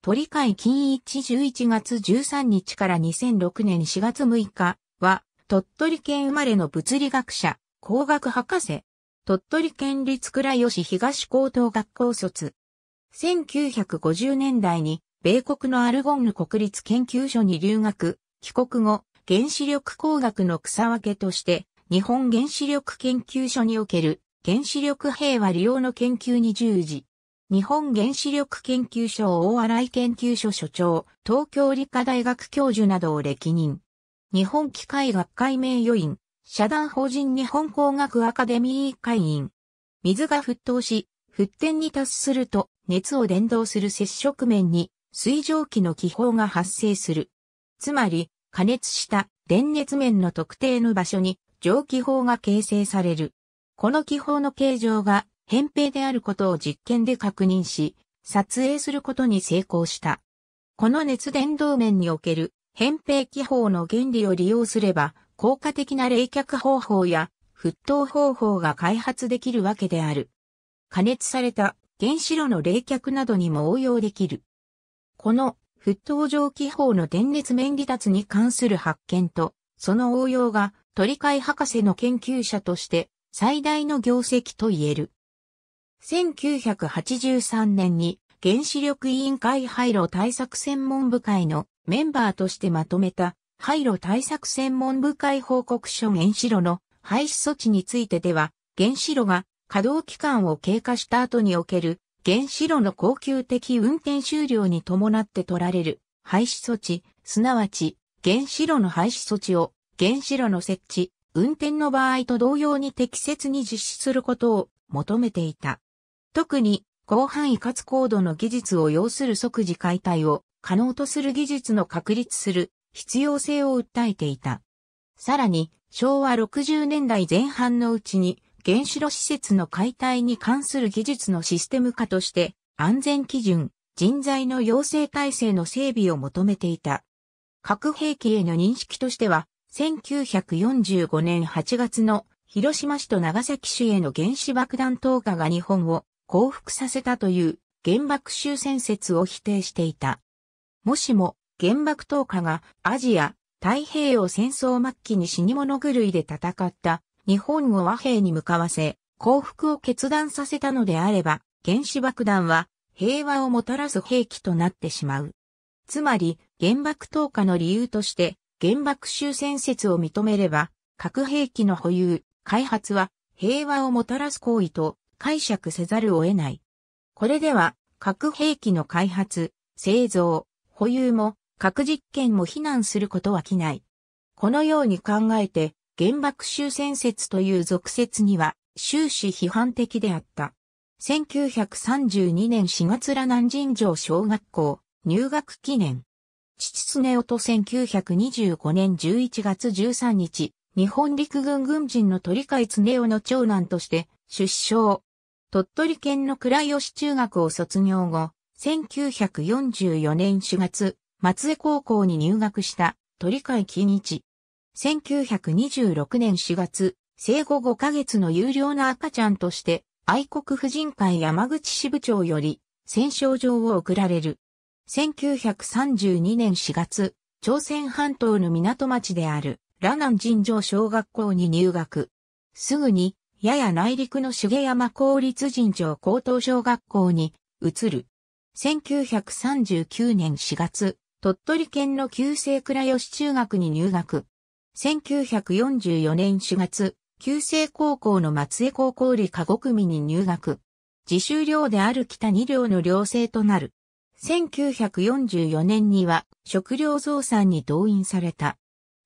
鳥海金一11月13日から2006年4月6日は、鳥取県生まれの物理学者、工学博士。鳥取県立倉吉東高等学校卒。1950年代に、米国のアルゴンヌ国立研究所に留学、帰国後、原子力工学の草分けとして、日本原子力研究所における原子力平和利用の研究に従事。日本原子力研究所大洗研究所所長、東京理科大学教授などを歴任。日本機械学会名誉院、社団法人日本工学アカデミー会員。水が沸騰し、沸点に達すると熱を伝導する接触面に水蒸気の気泡が発生する。つまり、加熱した電熱面の特定の場所に蒸気泡が形成される。この気泡の形状が扁平であることを実験で確認し、撮影することに成功した。この熱伝導面における扁平気泡の原理を利用すれば、効果的な冷却方法や沸騰方法が開発できるわけである。加熱された原子炉の冷却などにも応用できる。この沸騰状、気泡の電熱面離脱に関する発見と、その応用が鳥海博士の研究者として最大の業績と言える。1983年に原子力委員会廃炉対策専門部会のメンバーとしてまとめた廃炉対策専門部会報告書原子炉の廃止措置についてでは原子炉が稼働期間を経過した後における原子炉の恒久的運転終了に伴って取られる廃止措置、すなわち原子炉の廃止措置を原子炉の設置、運転の場合と同様に適切に実施することを求めていた。特に広範囲かつ高度の技術を要する即時解体を可能とする技術の確立する必要性を訴えていた。さらに昭和60年代前半のうちに原子炉施設の解体に関する技術のシステム化として安全基準、人材の養成体制の整備を求めていた。核兵器への認識としては、1945年8月の広島市と長崎市への原子爆弾投下が日本を降伏させたという原爆終戦説を否定していた。もしも原爆投下がアジア太平洋戦争末期に死に物狂いで戦った日本を和平に向かわせ降伏を決断させたのであれば原子爆弾は平和をもたらす兵器となってしまう。つまり原爆投下の理由として原爆終戦説を認めれば核兵器の保有、開発は平和をもたらす行為と解釈せざるを得ない。これでは、核兵器の開発、製造、保有も、核実験も非難することは来ない。このように考えて、原爆終戦説という俗説には、終始批判的であった。1932年4月ら南人城小学校入学記念。父常夫と1925年11月13日、日本陸軍軍人の鳥海常夫の長男として出生、鳥取県の倉吉中学を卒業後、1944年4月、松江高校に入学した鳥海金一。1926年4月、生後5ヶ月の有料な赤ちゃんとして、愛国婦人会山口支部長より、戦勝状を贈られる。1932年4月、朝鮮半島の港町である、羅南尋常小学校に入学。すぐに、やや内陸の茂山公立人常高等小学校に移る。1939年4月、鳥取県の旧制倉吉中学に入学。1944年4月、旧制高校の松江高校理科5組に入学。自習寮である北二寮の寮生となる。1944年には食料増産に動員された。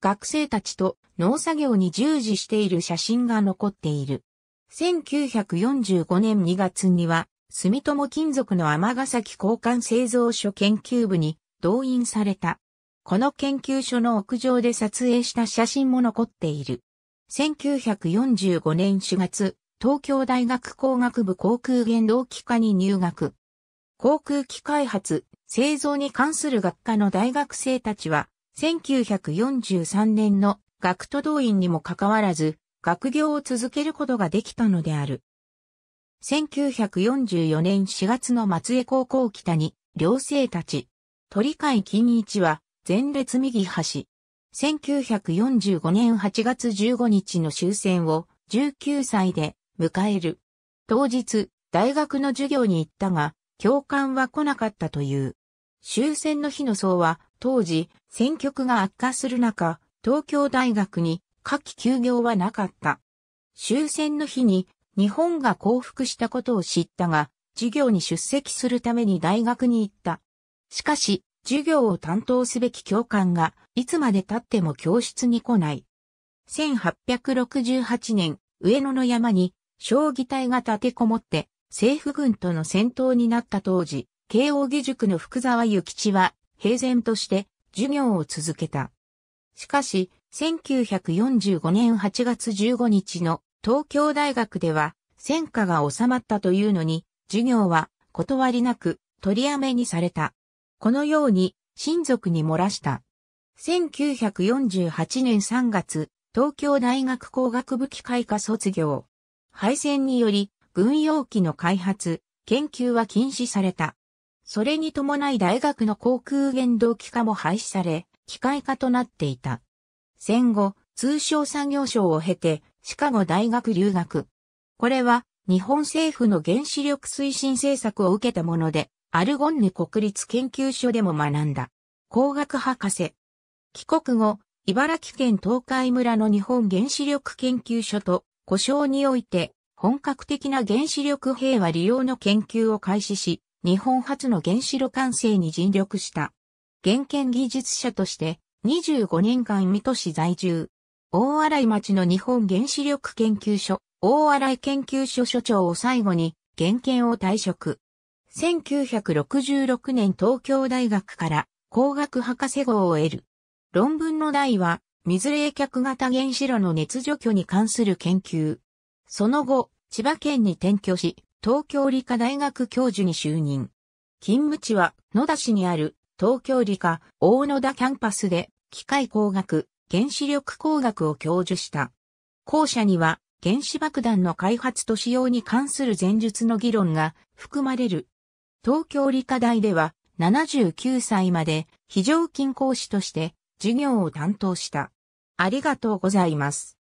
学生たちと農作業に従事している写真が残っている。1945年2月には、住友金属の尼崎交換製造所研究部に動員された。この研究所の屋上で撮影した写真も残っている。1945年4月、東京大学工学部航空原動機科に入学。航空機開発、製造に関する学科の大学生たちは、1943年の学徒動員にもかかわらず、学業を続けることができたのである。1944年4月の松江高校北に、寮生たち、鳥海金一は、前列右端。1945年8月15日の終戦を19歳で迎える。当日、大学の授業に行ったが、教官は来なかったという。終戦の日の層は、当時、戦局が悪化する中、東京大学に夏季休業はなかった。終戦の日に日本が降伏したことを知ったが、授業に出席するために大学に行った。しかし、授業を担当すべき教官が、いつまで経っても教室に来ない。1868年、上野の山に、将棋隊が立てこもって、政府軍との戦闘になった当時、慶応義塾の福沢諭吉は、平然として、授業を続けた。しかし、1945年8月15日の東京大学では戦火が収まったというのに授業は断りなく取りやめにされた。このように親族に漏らした。1948年3月、東京大学工学部機械科卒業。敗戦により軍用機の開発、研究は禁止された。それに伴い大学の航空原動機化も廃止され、機械化となっていた。戦後、通商産業省を経て、シカゴ大学留学。これは、日本政府の原子力推進政策を受けたもので、アルゴンヌ国立研究所でも学んだ。工学博士。帰国後、茨城県東海村の日本原子力研究所と、故障において、本格的な原子力平和利用の研究を開始し、日本初の原子炉完成に尽力した。原研技術者として、25年間水戸市在住。大洗町の日本原子力研究所、大洗研究所所長を最後に、原研を退職。1966年東京大学から工学博士号を得る。論文の題は、水冷却型原子炉の熱除去に関する研究。その後、千葉県に転居し、東京理科大学教授に就任。勤務地は野田市にある東京理科大野田キャンパスで機械工学、原子力工学を教授した。後者には原子爆弾の開発と使用に関する前述の議論が含まれる。東京理科大では79歳まで非常勤講師として授業を担当した。ありがとうございます。